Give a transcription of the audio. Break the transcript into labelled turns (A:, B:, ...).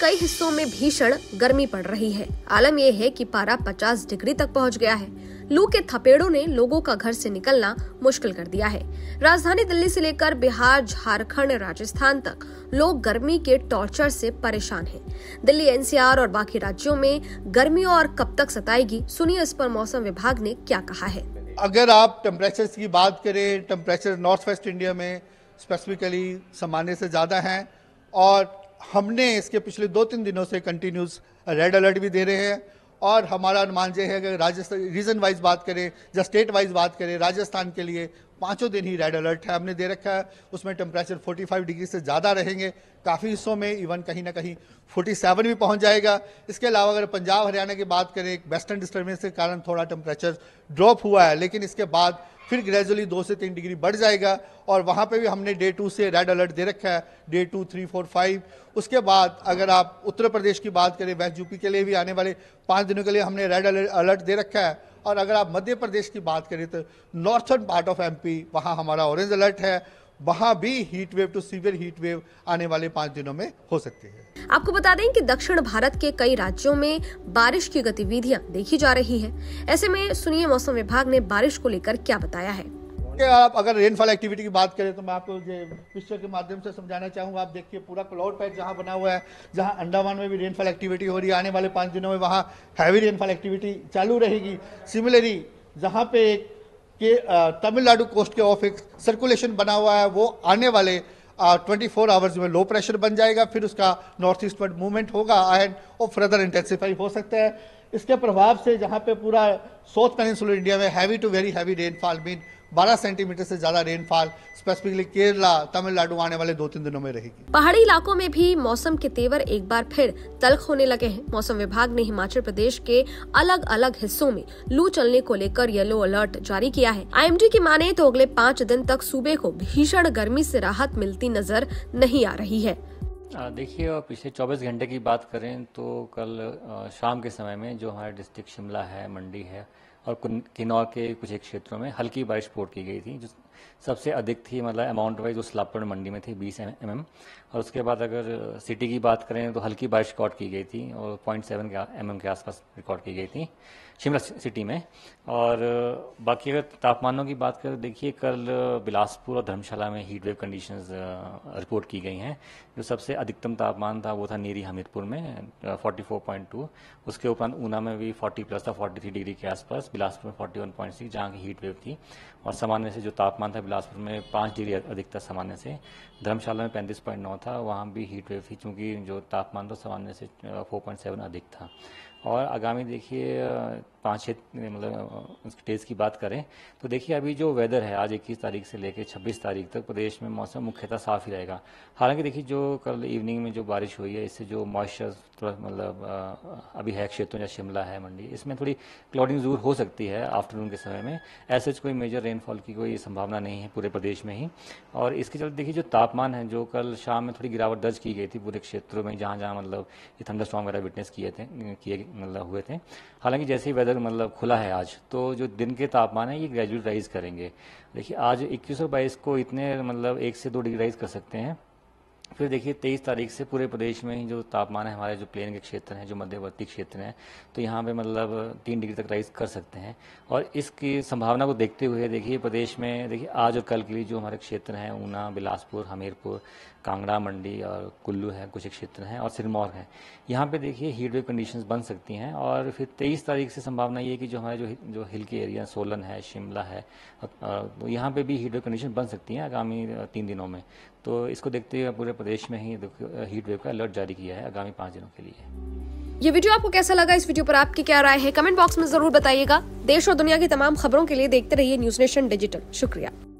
A: कई हिस्सों में भीषण गर्मी पड़ रही है आलम यह है कि पारा 50 डिग्री तक पहुंच गया है लू के थपेड़ों ने लोगों का घर से निकलना मुश्किल कर दिया है राजधानी दिल्ली से लेकर बिहार झारखंड राजस्थान तक लोग गर्मी के टॉर्चर से परेशान हैं। दिल्ली एनसीआर और बाकी राज्यों में गर्मी और कब तक सताएगी सुनिए इस पर मौसम विभाग ने क्या कहा है
B: अगर आप टेम्परेचर की बात करें टेम्परेचर नॉर्थ वेस्ट इंडिया में स्पेसिफिकली सामान्य से ज़्यादा है और हमने इसके पिछले दो तीन दिनों से कंटिन्यूस रेड अलर्ट भी दे रहे हैं और हमारा अनुमान यह है कि राजस्थान रीजन वाइज बात करें या स्टेट वाइज बात करें राजस्थान के लिए पाँचों दिन ही रेड अलर्ट है हमने दे रखा है उसमें टेम्परेचर 45 डिग्री से ज़्यादा रहेंगे काफ़ी हिस्सों में इवन कहीं ना कहीं 47 भी पहुंच जाएगा इसके अलावा अगर पंजाब हरियाणा की बात करें एक वेस्टर्न डिस्टर्बेंस के कारण थोड़ा टेम्परेचर ड्रॉप हुआ है लेकिन इसके बाद फिर ग्रेजुअली दो से तीन डिग्री बढ़ जाएगा और वहाँ पे भी हमने डे टू से रेड अलर्ट दे रखा है day two three four five उसके बाद अगर आप उत्तर प्रदेश की बात करें वेस्ट यूपी के लिए भी आने वाले पाँच दिनों के लिए हमने रेड अलर्ट दे रखा है और अगर आप मध्य प्रदेश की बात करें तो नॉर्थन पार्ट ऑफ एमपी वहाँ हमारा ऑरेंज अलर्ट है वहाँ भी heat wave to severe heat wave आने वाले पाँच दिनों में हो सकती है
A: आपको बता दें कि दक्षिण भारत के कई राज्यों में बारिश की गतिविधियां देखी जा रही है ऐसे में सुनिए मौसम विभाग ने बारिश को लेकर क्या बताया है
B: आप अगर रेनफॉल एक्टिविटी की बात करें तो मैं आपको ये पिक्चर के माध्यम से समझाना चाहूंगा आप देखिए पूरा क्लाउड पैच जहां बना हुआ है जहां अंडमान में भी रेनफॉल एक्टिविटी हो रही है आने वाले पाँच दिनों में वहां हैवी रेनफॉल एक्टिविटी चालू रहेगी सिमिलरली जहां पे एक कि तमिलनाडु कोस्ट के ऑफ एक सर्कुलेशन बना हुआ है वो आने वाले ट्वेंटी फोर आवर्स में लो प्रेशर बन जाएगा फिर उसका नॉर्थ ईस्ट पर मूवमेंट होगा एंड वो फर्दर इंटेंसीफाई हो सकता है इसके प्रभाव से जहाँ पे पूरा साउथ पेनिसुलर इंडिया में heavy to very heavy rainfall mean 12 centimetre से ज्यादा रेनफॉल स्पेसिफिकली केरला तमिलनाडु आने वाले दो तीन दिनों में रहेगी
A: पहाड़ी इलाकों में भी मौसम के तेवर एक बार फिर तल्ख होने लगे हैं मौसम विभाग ने हिमाचल प्रदेश के अलग अलग हिस्सों में लू चलने को लेकर येलो अलर्ट जारी किया है आईएमडी की माने तो अगले पाँच दिन तक सूबे को भीषण गर्मी ऐसी राहत मिलती नजर नहीं आ रही है
C: देखिए पिछले 24 घंटे की बात करें तो कल शाम के समय में जो हमारे डिस्ट्रिक्ट शिमला है मंडी है और किन्नौर के कुछ एक क्षेत्रों में हल्की बारिश रिपोर्ट की गई थी जो सबसे अधिक थी मतलब अमाउंट वाइज उस लापड़ मंडी में थी 20 एम mm, और उसके बाद अगर सिटी की बात करें तो हल्की बारिश रिकॉर्ड की गई थी और पॉइंट सेवन एम के आसपास रिकॉर्ड की गई थी शिमला सिटी में और बाकी अगर तापमानों की बात करें देखिए कल बिलासपुर और धर्मशाला में हीट वेव कंडीशन रिपोर्ट की गई हैं जो सबसे अधिकतम तापमान था वो था नीरी हमीरपुर में 44.2 उसके उपरांत ऊना में भी 40 प्लस था 43 डिग्री के आसपास बिलासपुर में फोर्टी वन पॉइंट सिक्स जहाँ की हीट वेव थी और सामान्य से जो तापमान था बिलासपुर में पाँच डिग्री अधिक था सामान्य से धर्मशाला में पैंतीस पॉइंट नौ था वहाँ भी हीट वेव थी चूँकि जो तापमान था सामान्य से फोर पॉइंट सेवन अधिक था और आगामी देखिए पाँच छः मतलब डेज की बात करें तो देखिए अभी जो वेदर है आज 21 तारीख से लेकर 26 तारीख तक प्रदेश में मौसम मुख्यतः साफ ही रहेगा हालांकि देखिए जो कल इवनिंग में जो बारिश हुई है इससे जो मॉइस्चर थोड़ा मतलब अभी है क्षेत्रों या शिमला है मंडी इसमें थोड़ी क्लाउडिंग जरूर हो सकती है आफ्टरनून के समय में ऐसे कोई मेजर रेनफॉल की कोई संभावना नहीं है पूरे प्रदेश में ही और इसके चलते देखिए जो तापमान है जो कल शाम में थोड़ी गिरावट दर्ज की गई थी पूरे क्षेत्रों में जहाँ जहाँ मतलब ये थंडर स्टॉम वगैरह विटनेस किए थे किए मतलब हुए थे हालांकि जैसे ही वेदर मतलब खुला है आज तो जो दिन के तापमान है ये ग्रेजुअली राइज करेंगे देखिए आज इक्कीस और बाईस को इतने मतलब एक से दो डिग्री राइज कर सकते हैं फिर देखिए तेईस तारीख से पूरे प्रदेश में जो तापमान है हमारे जो प्लेन के क्षेत्र हैं जो मध्यवर्ती क्षेत्र हैं तो यहाँ पे मतलब तीन डिग्री तक राइज कर सकते हैं और इसकी संभावना को देखते हुए देखिए प्रदेश में देखिए आज और कल के लिए जो हमारे क्षेत्र हैं ऊना बिलासपुर हमीरपुर कांगड़ा मंडी और कुल्लू है कुछ क्षेत्र हैं और सिरमौर है यहाँ पर देखिए हीट वेव कंडीशन बन सकती हैं और फिर तेईस तारीख से संभावना ये है कि जो हमारे जो जो हिल के एरिया सोलन है शिमला है तो यहाँ पर भी हीट वेव कंडीशन बन सकती हैं आगामी तीन दिनों में तो इसको देखते हुए पूरे प्रदेश में ही हीट वेव का अलर्ट जारी किया है आगामी पाँच दिनों के
A: लिए ये वीडियो आपको कैसा लगा इस वीडियो पर आपकी क्या राय है कमेंट बॉक्स में जरूर बताइएगा देश और दुनिया की तमाम खबरों के लिए देखते रहिए न्यूज नेशन डिजिटल शुक्रिया